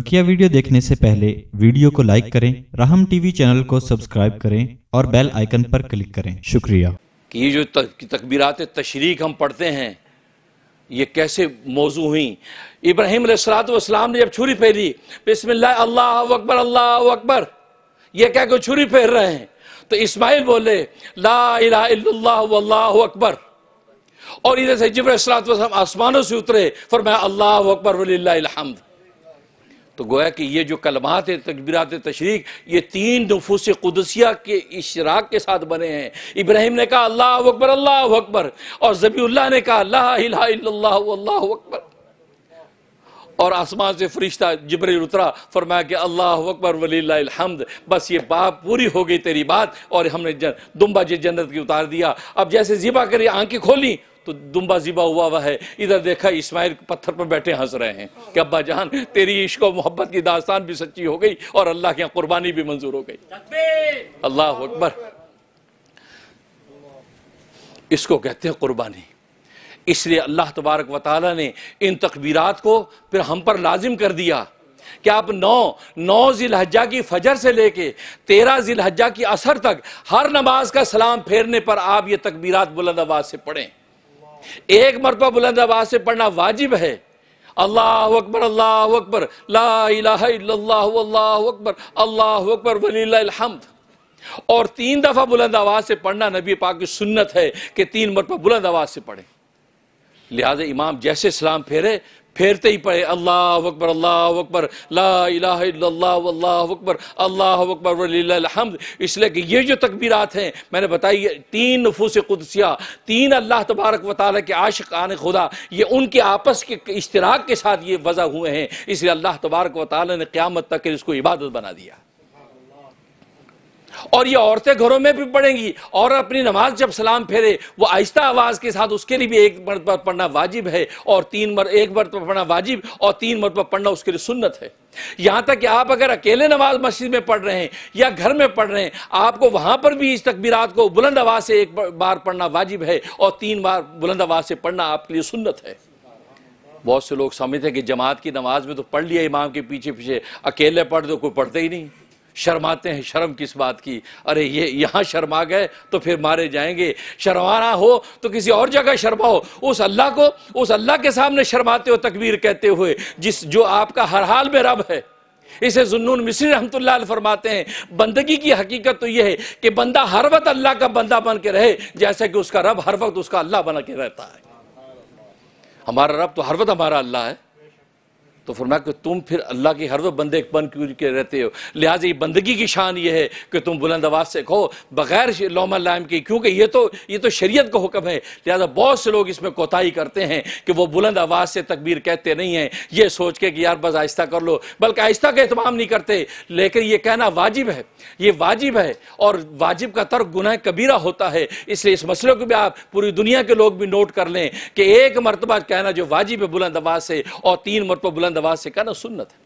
बकिया वीडियो देखने से पहले वीडियो को लाइक करें राहम टीवी चैनल को सब्सक्राइब करें और बेल आइकन पर क्लिक करें शुक्रिया कि ये जो तकबीरात तशरीक हम पढ़ते हैं ये कैसे मौजू हुई इब्राहिम सलाम ने जब छुरी फेरी बिस्मिल्लाह अल्लाह अकबर अल्लाह अकबर ये क्या को छुरी फेर रहे हैं तो इस्माइल बोले लाला अकबर और इधर से जबर सलाम आसमानों से उतरे मैं अल्लाह अकबर वलीहमद तो गोया कि ये जो कलमात तकबीरत तशरीक ये तीन नफूस कुदसिया के इशराक के साथ बने हैं इब्राहिम ने कहा अल्लाह अकबर अल्लाह अकबर और जबील्ला ने कहा अल्लाह अकबर और आसमान से फरिश्ता जबरील उतरा फरमाया कि अल्लाह अकबर वलीहमद बस ये बात पूरी हो गई तेरी बात और हमने जन, दुम्बा जी जन्नत की उतार दिया अब जैसे जिबा करी आंखें खोली तो दुम्बा जिबा हुआ हुआ है इधर देखा इस्माइल पत्थर पर बैठे हंस रहे हैं कि अब्बा जान तेरी इश्क और मोहब्बत की दास्तान भी सच्ची हो गई और अल्लाह की कुर्बानी भी मंजूर हो गई अल्लाह अकबर इसको कहते हैं कुर्बानी इसलिए अल्लाह तबारक व ताली ने इन तकबीरात को फिर हम पर लाजिम कर दिया कि आप नौ नौ जिलहजा की फजर से लेके तेरह जिलहजा की असर तक हर नमाज का सलाम फेरने पर आप ये तकबीरात बुलंद आवाज से पढ़ें एक मरतबा बुलंद आवाज से पढ़ना वाजिब है अल्लाह अकबर अल्लाह अकबर लाला अकबर अल्लाह अकबर वलीहमद और तीन दफ़ा बुलंद आवाज़ से पढ़ना नबी पाक की सुन्नत है कि तीन मरतबा बुलंद आवाज़ से पढ़ें लिहाजा इमाम जैसे सलाम फेरे फेरते ही पड़े अल्लाह अकबर अल्लाह अकबर लाला अकबर अल्लाह अकबर वहमद इसलिए कि ये जो तकबीरत हैं मैंने बताई तीन नफूस कुदसिया तीन अल्लाह तबारक व के आशिक आन खुदा ये उनके आपस के इश्तराक के साथ ये वज़ा हुए हैं इसलिए अल्लाह तबारक व ताल ने क़्यामत तक इसको इबादत बना दिया और ये औरतें घरों में भी पढ़ेंगी और अपनी नमाज जब सलाम फेरे वो आहिस्ता आवाज़ के साथ उसके लिए भी एक मर्द पर पढ़ना वाजिब है और तीन मर एक मरत पर पढ़ना वाजिब और तीन मरत पर पढ़ना उसके लिए सुन्नत है यहां तक कि आप अगर अकेले नमाज मस्जिद में पढ़ रहे हैं या घर में पढ़ रहे हैं आपको वहां पर भी इस तकबीरात को बुलंद आवाज़ से एक बार पढ़ना वाजिब है और तीन बार बुलंद आवाज़ से पढ़ना आपके लिए सुन्नत है बहुत से लोग समझते हैं कि जमात की नमाज में तो पढ़ लिया इमाम के पीछे पीछे अकेले पढ़ दो कोई पढ़ते ही नहीं शर्माते हैं शर्म किस बात की अरे ये यहाँ शर्मा गए तो फिर मारे जाएंगे शर्माना हो तो किसी और जगह शर्माओ उस अल्लाह को उस अल्लाह के सामने शर्माते हो तकबीर कहते हुए जिस जो आपका हर हाल में रब है इसे जुन्नून मिश्री रहमत फरमाते हैं बंदगी की हकीकत तो यह है कि बंदा हर वक्त अल्लाह का बंदा बन के रहे जैसा कि उसका रब हर वक्त उसका अल्लाह बना के रहता है हमारा रब तो हर वक्त हमारा अल्लाह है तो फरमाया कि तुम फिर अल्लाह के हर वो बंदे बन क्यों के रहते हो लिहाजा ये बंदगी की शान ये है कि तुम बुलंद आवाज़ से कहो बगैर लोम लाम के क्योंकि ये तो ये तो शरीयत का हुक्म है लिहाजा बहुत से लोग इसमें कोताही करते हैं कि वो बुलंद आवाज़ से तकबीर कहते नहीं हैं ये सोच के कि यार बस आहिस्ता कर लो बल्कि आहिस्ता का एहतमाम नहीं करते लेकिन ये कहना वाजिब है ये वाजिब है और वाजिब का तर्क गुनाह कबीरा होता है इसलिए इस मसले को भी आप पूरी दुनिया के लोग भी नोट कर लें कि एक मरतबा कहना जो वाजिब है बुलंद आवाज़ से और तीन मरतबा बुलंद दवा से करना सुन्नत है